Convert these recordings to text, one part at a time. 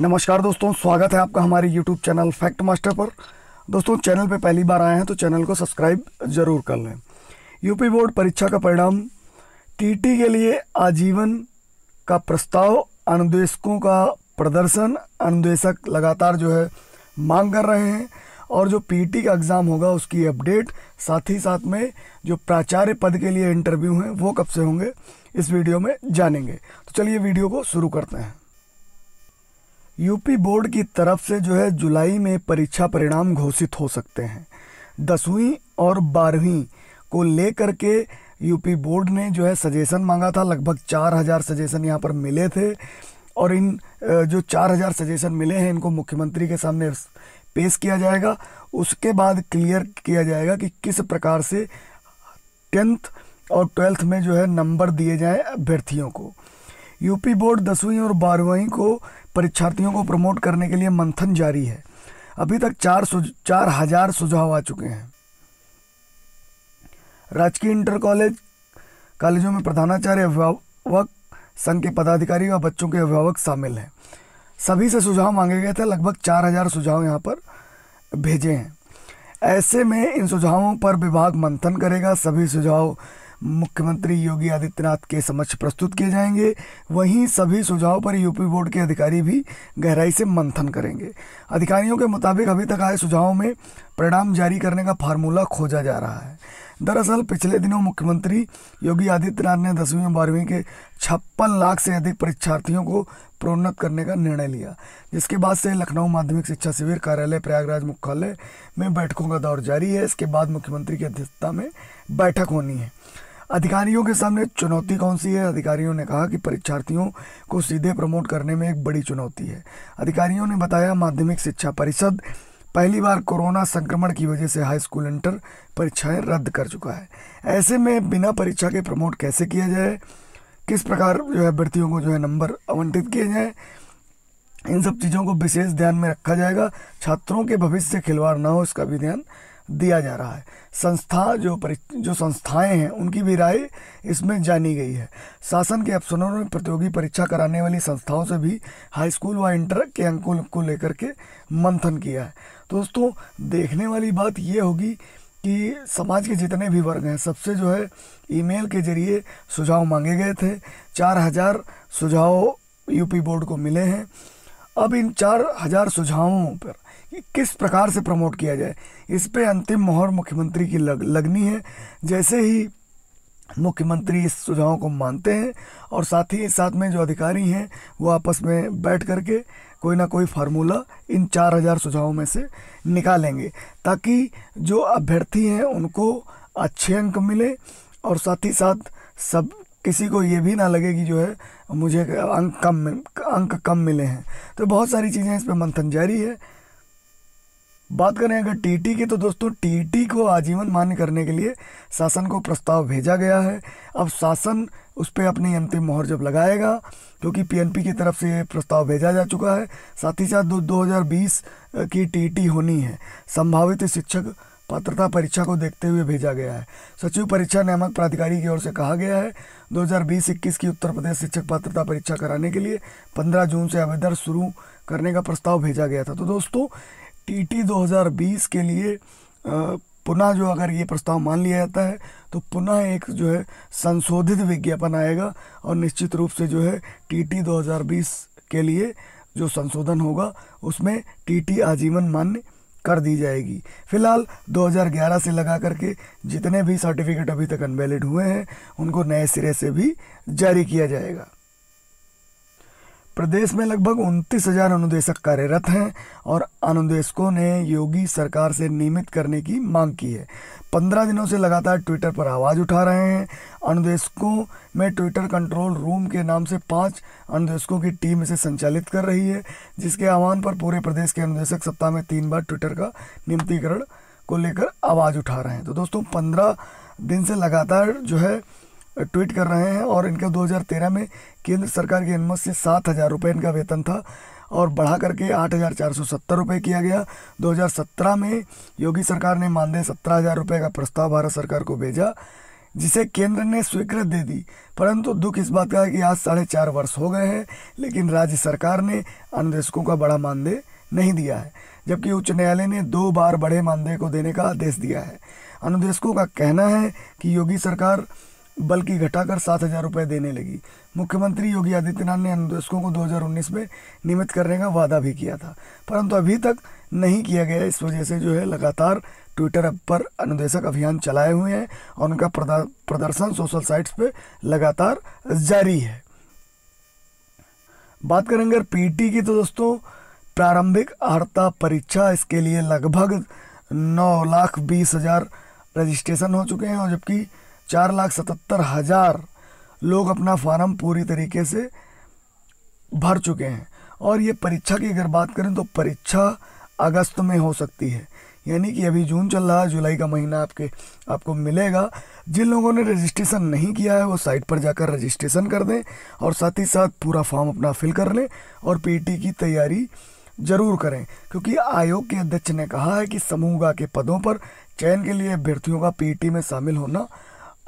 नमस्कार दोस्तों स्वागत है आपका हमारे यूट्यूब चैनल फैक्ट मास्टर पर दोस्तों चैनल पे पहली बार आए हैं तो चैनल को सब्सक्राइब जरूर कर लें यूपी बोर्ड परीक्षा का परिणाम टीटी के लिए आजीवन का प्रस्ताव अनुदेशकों का प्रदर्शन अनुदेशक लगातार जो है मांग कर रहे हैं और जो पीटी का एग्ज़ाम होगा उसकी अपडेट साथ ही साथ में जो प्राचार्य पद के लिए इंटरव्यू हैं वो कब से होंगे इस वीडियो में जानेंगे तो चलिए वीडियो को शुरू करते हैं यूपी बोर्ड की तरफ से जो है जुलाई में परीक्षा परिणाम घोषित हो सकते हैं दसवीं और बारहवीं को लेकर के यूपी बोर्ड ने जो है सजेशन मांगा था लगभग चार हज़ार सजेशन यहाँ पर मिले थे और इन जो चार हज़ार सजेशन मिले हैं इनको मुख्यमंत्री के सामने पेश किया जाएगा उसके बाद क्लियर किया जाएगा कि किस प्रकार से टेंथ और ट्वेल्थ में जो है नंबर दिए जाएँ अभ्यर्थियों को यूपी बोर्ड दसवीं और बारहवीं को परीक्षार्थियों को प्रमोट करने के लिए मंथन जारी है अभी तक चार चार हजार सुझाव आ चुके हैं राजकीय इंटर कॉलेज कॉलेजों में प्रधानाचार्य अभिभावक संघ के पदाधिकारी व बच्चों के अभिभावक शामिल हैं सभी से सुझाव मांगे गए थे लगभग चार हजार सुझाव यहाँ पर भेजे हैं ऐसे में इन सुझावों पर विभाग मंथन करेगा सभी सुझाव मुख्यमंत्री योगी आदित्यनाथ के समक्ष प्रस्तुत किए जाएंगे वहीं सभी सुझावों पर यूपी बोर्ड के अधिकारी भी गहराई से मंथन करेंगे अधिकारियों के मुताबिक अभी तक आए सुझावों में परिणाम जारी करने का फार्मूला खोजा जा रहा है दरअसल पिछले दिनों मुख्यमंत्री योगी आदित्यनाथ ने दसवीं और बारहवीं के छप्पन लाख से अधिक परीक्षार्थियों को प्रोन्नत करने का निर्णय लिया जिसके बाद से लखनऊ माध्यमिक शिक्षा शिविर कार्यालय प्रयागराज मुख्यालय में बैठकों का दौर जारी है इसके बाद मुख्यमंत्री की अध्यक्षता में बैठक होनी है अधिकारियों के सामने चुनौती कौन सी है अधिकारियों ने कहा कि परीक्षार्थियों को सीधे प्रमोट करने में एक बड़ी चुनौती है अधिकारियों ने बताया माध्यमिक शिक्षा परिषद पहली बार कोरोना संक्रमण की वजह से हाई स्कूल इंटर परीक्षाएं रद्द कर चुका है ऐसे में बिना परीक्षा के प्रमोट कैसे किया जाए किस प्रकार जो है अभ्यर्थियों को जो है नंबर आवंटित किए जाएँ इन सब चीज़ों को विशेष ध्यान में रखा जाएगा छात्रों के भविष्य से खिलवाड़ ना हो इसका भी ध्यान दिया जा रहा है संस्था जो जो संस्थाएं हैं उनकी भी राय इसमें जानी गई है शासन के अफसरों ने प्रतियोगी परीक्षा कराने वाली संस्थाओं से भी हाई स्कूल व इंटर के अंकों को लेकर के मंथन किया है तो दोस्तों देखने वाली बात ये होगी कि समाज के जितने भी वर्ग हैं सबसे जो है ईमेल के जरिए सुझाव मांगे गए थे चार हज़ार सुझाव यूपी बोर्ड को मिले हैं अब इन चार हज़ार सुझावों पर किस प्रकार से प्रमोट किया जाए इस पर अंतिम मोहर मुख्यमंत्री की लग, लगनी है जैसे ही मुख्यमंत्री इस सुझावों को मानते हैं और साथ ही साथ में जो अधिकारी हैं वो आपस में बैठ करके कोई ना कोई फार्मूला इन चार हज़ार सुझावों में से निकालेंगे ताकि जो अभ्यर्थी हैं उनको अच्छे अंक मिले और साथ ही साथ सब किसी को ये भी ना लगे कि जो है मुझे अंक कम अंक कम मिले हैं तो बहुत सारी चीज़ें इस पर मंथन जारी है बात करें अगर टीटी की तो दोस्तों टीटी को आजीवन मान्य करने के लिए शासन को प्रस्ताव भेजा गया है अब शासन उस पर अपनी अंतिम मोहर जब लगाएगा क्योंकि तो पीएनपी की तरफ से प्रस्ताव भेजा जा चुका है साथ ही साथ दो हज़ार की टीटी होनी है संभावित शिक्षक पात्रता परीक्षा को देखते हुए भेजा गया है सचिव परीक्षा नियामक प्राधिकारी की ओर से कहा गया है 2020-21 की उत्तर प्रदेश शिक्षक पात्रता परीक्षा कराने के लिए 15 जून से आवेदन शुरू करने का प्रस्ताव भेजा गया था तो दोस्तों टीटी 2020 के लिए पुनः जो अगर ये प्रस्ताव मान लिया जाता है तो पुनः एक जो है संशोधित विज्ञापन आएगा और निश्चित रूप से जो है टीटी 2020 के लिए जो संशोधन होगा उसमें टीटी आजीवन मान्य कर दी जाएगी फिलहाल 2011 से लगा करके जितने भी सर्टिफिकेट अभी तक अनवैलिड हुए हैं उनको नए सिरे से भी जारी किया जाएगा प्रदेश में लगभग उनतीस हजार अनुदेशक कार्यरत हैं और अनुदेशकों ने योगी सरकार से नियमित करने की मांग की है पंद्रह दिनों से लगातार ट्विटर पर आवाज़ उठा रहे हैं अनुदेशकों में ट्विटर कंट्रोल रूम के नाम से पांच अनुदेशकों की टीम इसे संचालित कर रही है जिसके आह्वान पर पूरे प्रदेश के अनुदेशक सप्ताह में तीन बार ट्विटर का नियमितीकरण को लेकर आवाज़ उठा रहे हैं तो दोस्तों पंद्रह दिन से लगातार जो है ट्वीट कर रहे हैं और इनका 2013 में केंद्र सरकार की अनुमत से सात हज़ार रुपये इनका वेतन था और बढ़ा करके आठ हज़ार चार सौ सत्तर रुपये किया गया 2017 में योगी सरकार ने मानदेय सत्रह हज़ार रुपये का प्रस्ताव भारत सरकार को भेजा जिसे केंद्र ने स्वीकृत दे दी परंतु दुख इस बात का है कि आज साढ़े चार वर्ष हो गए हैं लेकिन राज्य सरकार ने अनुदेशकों का बड़ा मानदेय नहीं दिया है जबकि उच्च न्यायालय ने दो बार बड़े मानदेय को देने का आदेश दिया है अनुदेशकों का कहना है कि योगी सरकार बल्कि घटाकर सात हजार रुपये देने लगी मुख्यमंत्री योगी आदित्यनाथ ने अनुदेशकों को 2019 में नियमित करने का वादा भी किया था परंतु अभी तक नहीं किया गया इस वजह से जो है लगातार ट्विटर पर अनुदेशक अभियान चलाए हुए हैं और उनका प्रदर्शन सोशल साइट्स पर लगातार जारी है बात करेंगे पीटी की तो दोस्तों प्रारंभिक अर्हता परीक्षा इसके लिए लगभग नौ लाख बीस हज़ार रजिस्ट्रेशन हो चुके हैं और जबकि चार लाख सतहत्तर हज़ार लोग अपना फार्म पूरी तरीके से भर चुके हैं और ये परीक्षा की अगर बात करें तो परीक्षा अगस्त में हो सकती है यानी कि अभी जून चल रहा है जुलाई का महीना आपके आपको मिलेगा जिन लोगों ने रजिस्ट्रेशन नहीं किया है वो साइट पर जाकर रजिस्ट्रेशन कर दें और साथ ही साथ पूरा फॉर्म अपना फिल कर लें और पीटी की तैयारी जरूर करें क्योंकि आयोग के अध्यक्ष ने कहा है कि समूहगा के पदों पर चयन के लिए अभ्यर्थियों का पीटी में शामिल होना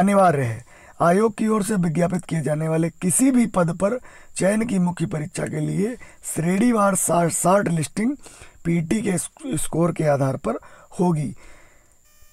अनिवार्य है आयोग की ओर से विज्ञापित किए जाने वाले किसी भी पद पर चयन की मुख्य परीक्षा के लिए श्रेणीवार साठ लिस्टिंग पीटी के स्कोर के आधार पर होगी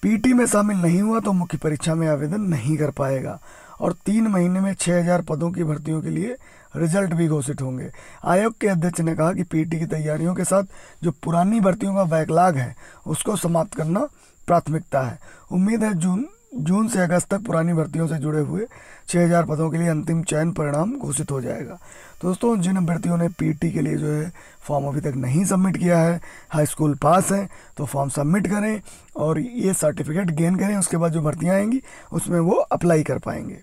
पीटी में शामिल नहीं हुआ तो मुख्य परीक्षा में आवेदन नहीं कर पाएगा और तीन महीने में 6000 पदों की भर्तियों के लिए रिजल्ट भी घोषित होंगे आयोग के अध्यक्ष ने कहा कि पीटी की तैयारियों के साथ जो पुरानी भर्तियों का बैकलाग है उसको समाप्त करना प्राथमिकता है उम्मीद है जून जून से अगस्त तक पुरानी भर्तियों से जुड़े हुए 6000 पदों के लिए अंतिम चयन परिणाम घोषित हो जाएगा दोस्तों जिन अभ्यर्थियों ने पीटी के लिए जो है फॉर्म अभी तक नहीं सबमिट किया है हाई स्कूल पास है तो फॉर्म सबमिट करें और ये सर्टिफिकेट गेन करें उसके बाद जो भर्तियाँ आएंगी उसमें वो अप्लाई कर पाएंगे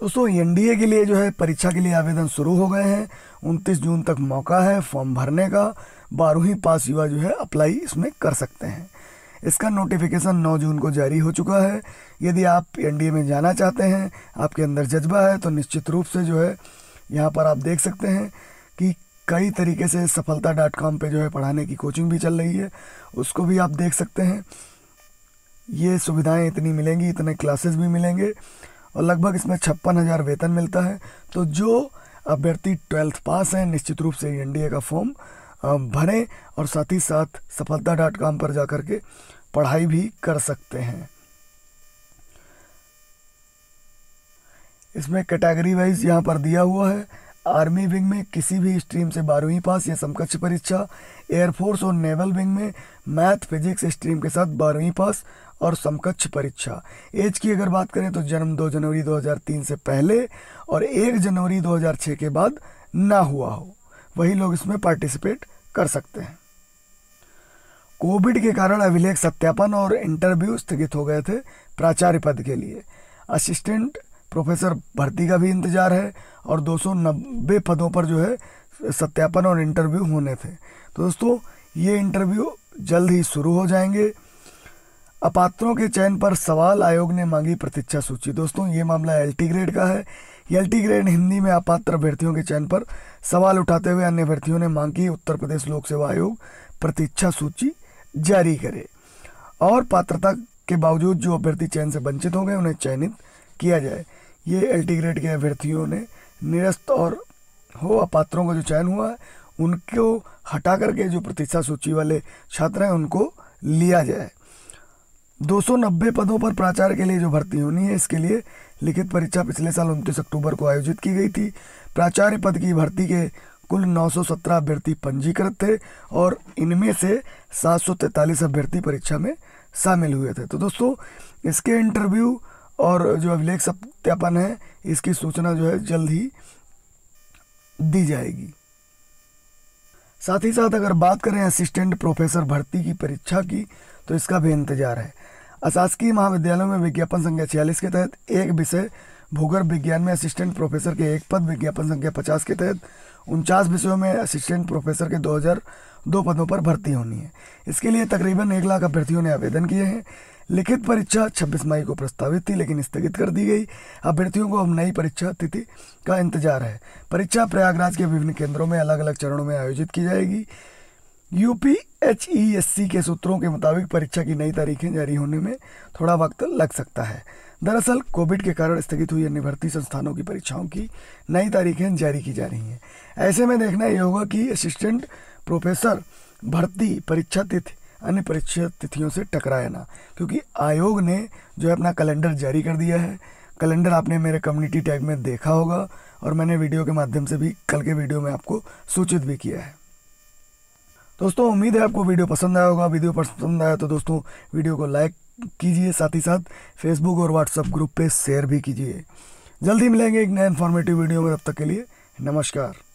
दोस्तों एन के लिए जो है परीक्षा के लिए आवेदन शुरू हो गए हैं उनतीस जून तक मौका है फॉर्म भरने का बारहवीं पास युवा जो है अप्लाई इसमें कर सकते हैं इसका नोटिफिकेशन 9 जून को जारी हो चुका है यदि आप एनडीए में जाना चाहते हैं आपके अंदर जज्बा है तो निश्चित रूप से जो है यहाँ पर आप देख सकते हैं कि कई तरीके से सफलता डॉट कॉम पर जो है पढ़ाने की कोचिंग भी चल रही है उसको भी आप देख सकते हैं ये सुविधाएं इतनी मिलेंगी इतने क्लासेस भी मिलेंगे और लगभग इसमें छप्पन हज़ार वेतन मिलता है तो जो अभ्यर्थी ट्वेल्थ पास हैं निश्चित रूप से एन का फॉर्म भरें और साथ ही साथ सफलता डॉट कॉम पर जाकर के पढ़ाई भी कर सकते हैं इसमें कैटेगरी वाइज यहाँ पर दिया हुआ है आर्मी विंग में किसी भी स्ट्रीम से बारहवीं पास या समकक्ष परीक्षा एयरफोर्स और नेवल विंग में मैथ फिजिक्स स्ट्रीम के साथ बारहवीं पास और समकक्ष परीक्षा एज की अगर बात करें तो जन्म 2 जनवरी 2003 से पहले और 1 जनवरी 2006 के बाद ना हुआ हो वही लोग इसमें पार्टिसिपेट कर सकते हैं कोविड के कारण अभिलेख सत्यापन और इंटरव्यू स्थगित हो गए थे प्राचार्य पद के लिए असिस्टेंट प्रोफेसर भर्ती का भी इंतजार है और 290 पदों पर जो है सत्यापन और इंटरव्यू होने थे तो दोस्तों ये इंटरव्यू जल्द ही शुरू हो जाएंगे अपात्रों के चयन पर सवाल आयोग ने मांगी प्रतीक्षा सूची दोस्तों ये मामला एल ग्रेड का है एलटी ग्रेड हिंदी में अपात्र अभ्यर्थियों के चयन पर सवाल उठाते हुए अन्य अभ्यर्थियों ने मांग की उत्तर प्रदेश लोक सेवा आयोग प्रतीक्षा सूची जारी करे और पात्रता के बावजूद जो अभ्यर्थी चयन से वंचित हो गए उन्हें चयनित किया जाए ये टी ग्रेड के अभ्यर्थियों ने निरस्त और हो अपात्रों का जो चयन हुआ है उनको हटा करके जो प्रतीक्षा सूची वाले छात्र हैं उनको लिया जाए 290 पदों पर प्राचार्य के लिए जो भर्ती होनी है इसके लिए लिखित परीक्षा पिछले साल उनतीस अक्टूबर को आयोजित की गई थी प्राचार्य पद की भर्ती के कुल 917 अभ्यर्थी पंजीकृत थे और इनमें से 743 अभ्यर्थी परीक्षा में शामिल हुए थे तो दोस्तों इसके इंटरव्यू और जो अभिलेख सत्यापन है इसकी सूचना जो है जल्द ही दी जाएगी साथ ही साथ अगर बात करें असिस्टेंट प्रोफेसर भर्ती की परीक्षा की तो इसका भी इंतजार है अशासकीय महाविद्यालयों में विज्ञापन संख्या छियालीस के तहत एक विषय भूगर्भ विज्ञान में असिस्टेंट प्रोफेसर के एक पद विज्ञापन संख्या पचास के तहत उनचास विषयों में असिस्टेंट प्रोफेसर के दो हज़ार दो पदों पर भर्ती होनी है इसके लिए तकरीबन एक लाख अभ्यर्थियों ने आवेदन किए हैं लिखित परीक्षा 26 मई को प्रस्तावित थी लेकिन स्थगित कर दी गई अभ्यर्थियों को अब नई परीक्षा तिथि का इंतजार है परीक्षा प्रयागराज के विभिन्न केंद्रों में अलग अलग चरणों में आयोजित की जाएगी UP H E S C के सूत्रों के मुताबिक परीक्षा की नई तारीखें जारी होने में थोड़ा वक्त लग सकता है दरअसल कोविड के कारण स्थगित हुई अन्य भर्ती संस्थानों की परीक्षाओं की नई तारीखें जारी की जा रही हैं ऐसे में देखना यह होगा कि असिस्टेंट प्रोफेसर भर्ती परीक्षा तिथि अन्य परीक्षा तिथियों से टकराए ना क्योंकि आयोग ने जो है अपना कैलेंडर जारी कर दिया है कैलेंडर आपने मेरे कम्युनिटी टैग में देखा होगा और मैंने वीडियो के माध्यम से भी कल के वीडियो में आपको सूचित भी किया है दोस्तों उम्मीद है आपको वीडियो पसंद आया होगा वीडियो पसंद आया तो दोस्तों वीडियो को लाइक कीजिए साथ ही साथ फेसबुक और व्हाट्सएप ग्रुप पे शेयर भी कीजिए जल्दी मिलेंगे एक नए इन्फॉर्मेटिव वीडियो में तब तक के लिए नमस्कार